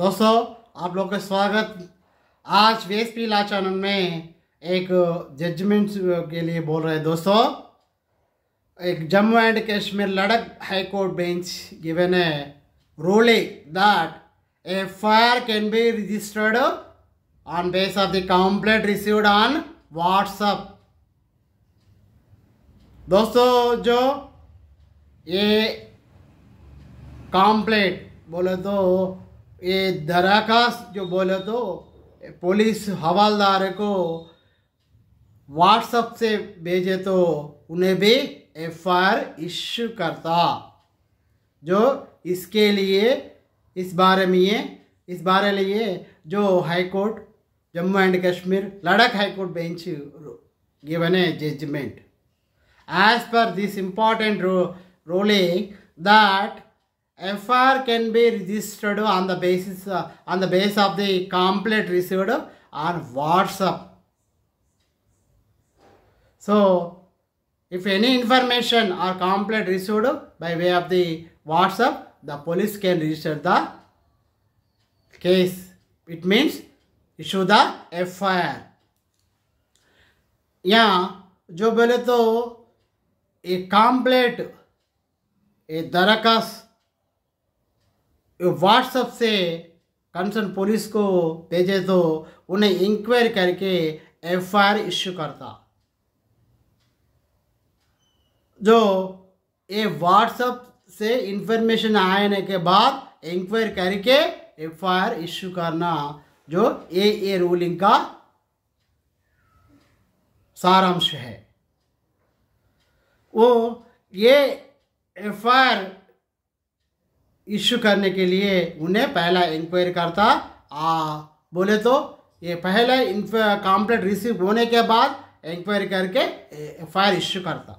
दोस्तों आप लोग का स्वागत आज वेस्पी पी चैनल में एक जजमेंट के लिए बोल रहे हैं दोस्तों एक Jammu and Kashmir Ladakh high court bench given a ruling that a FIR can be registered on base of the complaint received on WhatsApp दोस्तों जो ये कंप्लेंट बोले तो ये धराकाश जो बोले तो पुलिस हवालदार को व्हाट्सएप से भेजे तो उन्हें भी एफ आई इश्यू करता जो इसके लिए इस बारे में ये इस बारे लिए जो high court Jammu and Kashmir Ladakh high court bench given a judgement पर दिस इम्पॉर्टेंट रो ruling that FR can be registered on the basis uh, on the base of the complete received on WhatsApp. So, if any information or complaint received by way of the WhatsApp, the police can register the case. It means issue the FIR. यहाँ जो बोले तो एक complete एक दरखास्त WhatsApp से concern police को भेजे तो उन्हें इंक्वायरी करके एफ आई आर इश्यू करता जो ये व्हाट्सअप से इंफॉर्मेशन आने के बाद इंक्वायरी करके एफ आई आर इश्यू करना जो ए ए रूलिंग का सारांश है वो ये एफ आई आर इश्यू करने के लिए उन्हें पहला इंक्वायरी करता आ बोले तो ये पहले कंप्लेंट रिसीव होने के बाद इंक्वायरी करके एफ आई आर इश्यू करता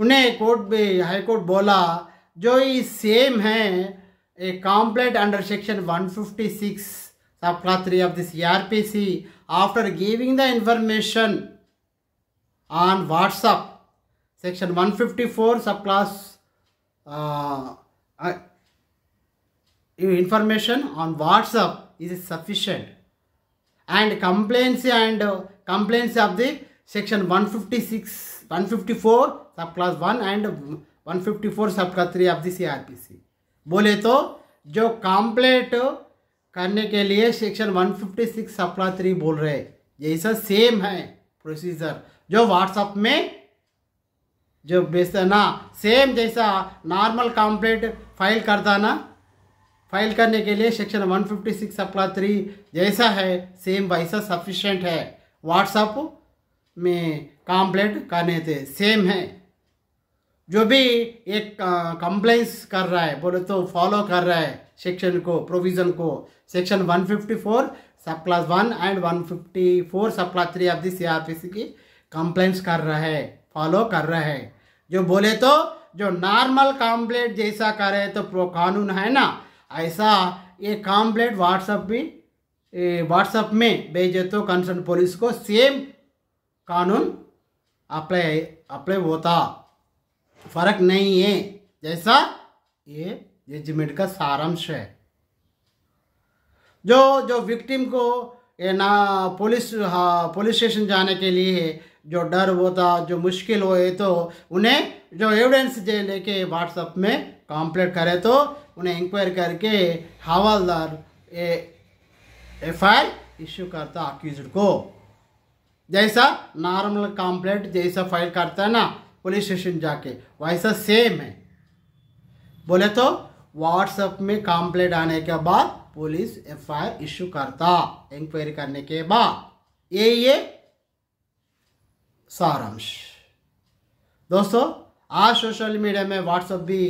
उन्हें कोर्ट में हाई कोर्ट बोला जो ये सेम है ए compliant under section 156 sub class three of this C after giving the information one fifty four 154, class uh, information on WhatsApp is sufficient and complaints and uh, complaints of the section 156 154 subclass 1 and 154 subclass 3 of the CRPC बोले तो जो complete करने के लिए section 156 fifty six subclass three बोल रहे जैसा same है प्रोसीजर जो व्हाट्सअप में जो ना सेम जैसा नॉर्मल कंप्लेंट फाइल करता ना फाइल करने के लिए सेक्शन 156 सप्ला थ्री जैसा है सेम वैसा सफिशेंट है व्हाट्सअप में कंप्लेंट करने थे सेम है जो भी एक कंप्लेंस कर रहा है बोले तो फॉलो कर रहा है सेक्शन को प्रोविज़न को section 154 sub class one and 154 sub class three of the C की कंप्लेंट्स कर रहा है फॉलो कर रहे हैं जो बोले तो जो नॉर्मल कॉम्प्लेट जैसा करे तो प्रो कानून है ना ऐसा ये कॉम्प्लेट व्हाट्सअप भी व्हाट्सअप में भेजे तो कंसर्न पुलिस को सेम कानून अप्लाई अप्लाई होता फर्क नहीं है जैसा ये जजमेंट का सारांश है जो जो विक्टिम को ये ना पुलिस पुलिस स्टेशन जाने के लिए जो डर वो था जो मुश्किल हो तो उन्हें जो एविडेंस जे लेके व्हाट्सअप में कॉम्प्लेट करे तो उन्हें इंक्वायर करके हवालदार एफ आई इश्यू करता अक्यूज को जैसा नॉर्मल कॉम्प्लेट जैसा फाइल करता है ना पुलिस स्टेशन जाके वैसा सेम है बोले तो व्हाट्सएप में कॉम्प्लेट आने के बाद पुलिस एफ आई इश्यू करता इंक्वायरी करने के बाद ये ये सारांश दोस्तों आज सोशल मीडिया में व्हाट्सअप भी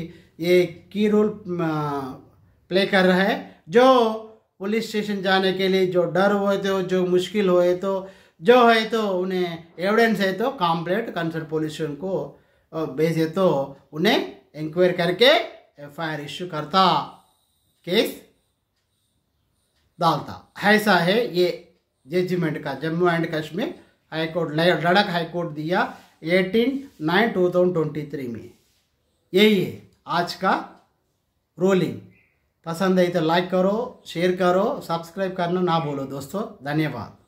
ये की रोल प्ले कर रहा है जो पुलिस स्टेशन जाने के लिए जो डर हुए तो जो मुश्किल हुए तो जो तो है तो उन्हें एविडेंस है तो कंप्लेंट कंसर्न पुलिस स्टेशन को भेजे तो उन्हें इंक्वायर करके एफ आई आर इश्यू करता केस डालता ऐसा है ये जजमेंट का Jammu and Kashmir high court Ladakh high court दिया eighteen nine two thousand twenty three में यही है आज का रूलिंग पसंद आई तो लाइक करो शेयर करो सब्सक्राइब करना ना भूलो दोस्तों धन्यवाद